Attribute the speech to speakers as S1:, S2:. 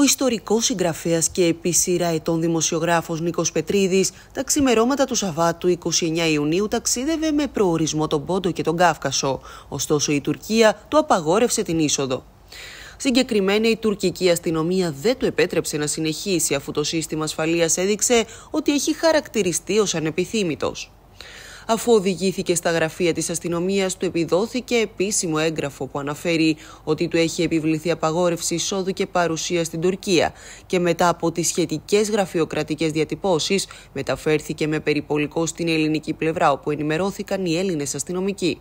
S1: Ο ιστορικός συγγραφέας και επί σειρά ετών δημοσιογράφος Νίκος Πετρίδης τα ξημερώματα του Σαββάτου 29 Ιουνίου ταξίδευε με προορισμό τον Πόντο και τον Κάφκασο. Ωστόσο η Τουρκία του απαγόρευσε την είσοδο. Συγκεκριμένα η τουρκική αστυνομία δεν του επέτρεψε να συνεχίσει αφού το σύστημα ασφαλείας έδειξε ότι έχει χαρακτηριστεί ως ανεπιθύμητος. Αφού οδηγήθηκε στα γραφεία της αστυνομίας, του επιδόθηκε επίσημο έγγραφο που αναφέρει ότι του έχει επιβληθεί απαγόρευση εισόδου και παρουσία στην Τουρκία και μετά από τις σχετικές γραφειοκρατικές διατυπώσεις μεταφέρθηκε με περιπολικό στην ελληνική πλευρά όπου ενημερώθηκαν οι Έλληνες αστυνομικοί.